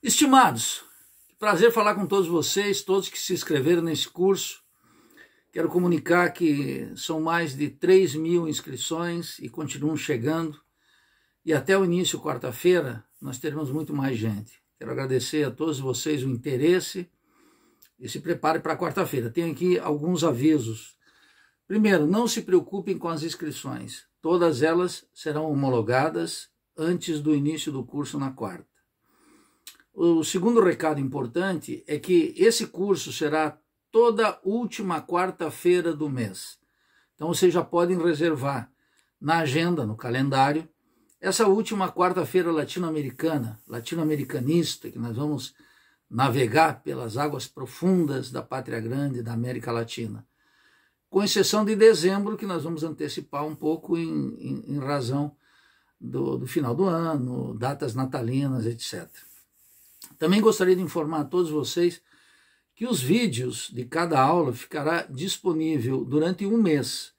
Estimados, prazer falar com todos vocês, todos que se inscreveram nesse curso. Quero comunicar que são mais de 3 mil inscrições e continuam chegando. E até o início, quarta-feira, nós teremos muito mais gente. Quero agradecer a todos vocês o interesse e se prepare para quarta-feira. Tenho aqui alguns avisos. Primeiro, não se preocupem com as inscrições. Todas elas serão homologadas antes do início do curso na quarta. O segundo recado importante é que esse curso será toda última quarta-feira do mês. Então vocês já podem reservar na agenda, no calendário, essa última quarta-feira latino-americana, latino-americanista, que nós vamos navegar pelas águas profundas da pátria grande da América Latina. Com exceção de dezembro, que nós vamos antecipar um pouco em, em, em razão do, do final do ano, datas natalinas, etc. Também gostaria de informar a todos vocês que os vídeos de cada aula ficará disponível durante um mês,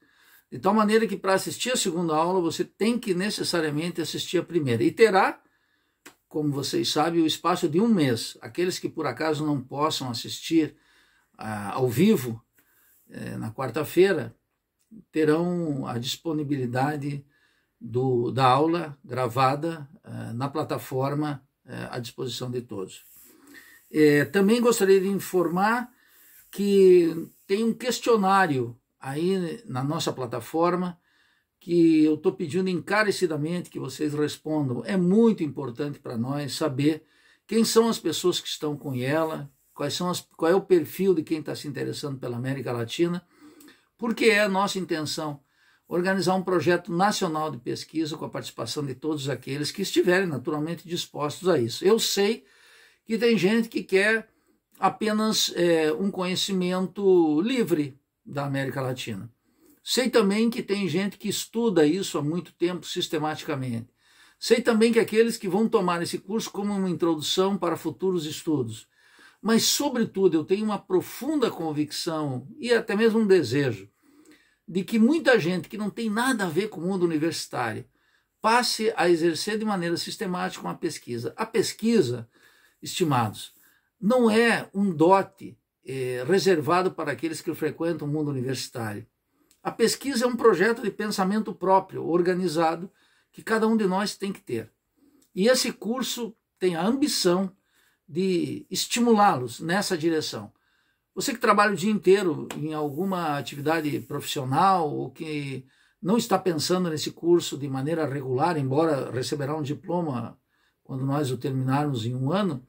de tal maneira que para assistir a segunda aula você tem que necessariamente assistir a primeira e terá, como vocês sabem, o espaço de um mês. Aqueles que por acaso não possam assistir ah, ao vivo eh, na quarta-feira terão a disponibilidade do, da aula gravada ah, na plataforma é, à disposição de todos. É, também gostaria de informar que tem um questionário aí na nossa plataforma que eu estou pedindo encarecidamente que vocês respondam. É muito importante para nós saber quem são as pessoas que estão com ela, quais são as, qual é o perfil de quem está se interessando pela América Latina, porque é a nossa intenção organizar um projeto nacional de pesquisa com a participação de todos aqueles que estiverem naturalmente dispostos a isso. Eu sei que tem gente que quer apenas é, um conhecimento livre da América Latina. Sei também que tem gente que estuda isso há muito tempo sistematicamente. Sei também que aqueles que vão tomar esse curso como uma introdução para futuros estudos. Mas, sobretudo, eu tenho uma profunda convicção e até mesmo um desejo de que muita gente que não tem nada a ver com o mundo universitário passe a exercer de maneira sistemática uma pesquisa. A pesquisa, estimados, não é um dote eh, reservado para aqueles que frequentam o mundo universitário. A pesquisa é um projeto de pensamento próprio, organizado, que cada um de nós tem que ter. E esse curso tem a ambição de estimulá-los nessa direção. Você que trabalha o dia inteiro em alguma atividade profissional ou que não está pensando nesse curso de maneira regular, embora receberá um diploma quando nós o terminarmos em um ano,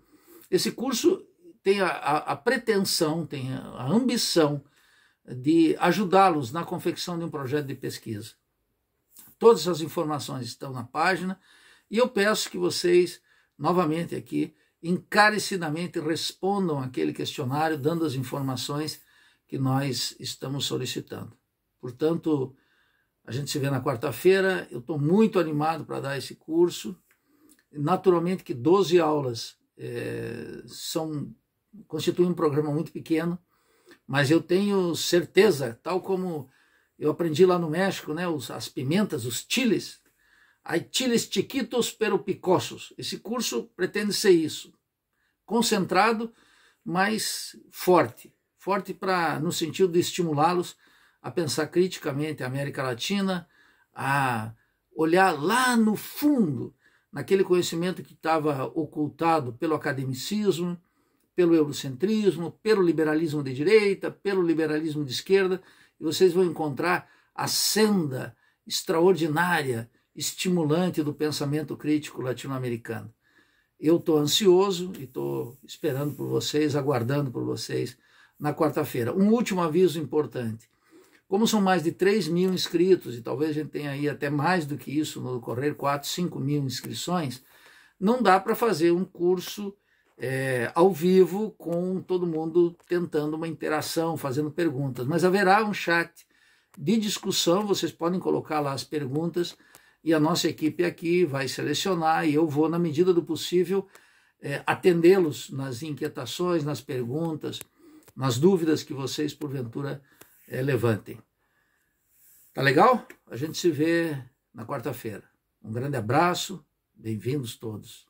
esse curso tem a, a, a pretensão, tem a ambição de ajudá-los na confecção de um projeto de pesquisa. Todas as informações estão na página e eu peço que vocês, novamente aqui, encarecidamente respondam aquele questionário, dando as informações que nós estamos solicitando. Portanto, a gente se vê na quarta-feira. Eu estou muito animado para dar esse curso. Naturalmente que 12 aulas é, são constituem um programa muito pequeno, mas eu tenho certeza, tal como eu aprendi lá no México, né, os, as pimentas, os chiles, Aitiles chiquitos, pero Esse curso pretende ser isso. Concentrado, mas forte. Forte para no sentido de estimulá-los a pensar criticamente a América Latina, a olhar lá no fundo, naquele conhecimento que estava ocultado pelo academicismo, pelo eurocentrismo, pelo liberalismo de direita, pelo liberalismo de esquerda, e vocês vão encontrar a senda extraordinária estimulante do pensamento crítico latino-americano. Eu estou ansioso e estou esperando por vocês, aguardando por vocês na quarta-feira. Um último aviso importante. Como são mais de 3 mil inscritos, e talvez a gente tenha aí até mais do que isso no decorrer, 4, 5 mil inscrições, não dá para fazer um curso é, ao vivo com todo mundo tentando uma interação, fazendo perguntas. Mas haverá um chat de discussão, vocês podem colocar lá as perguntas e a nossa equipe aqui vai selecionar e eu vou, na medida do possível, é, atendê-los nas inquietações, nas perguntas, nas dúvidas que vocês, porventura, é, levantem. Tá legal? A gente se vê na quarta-feira. Um grande abraço, bem-vindos todos.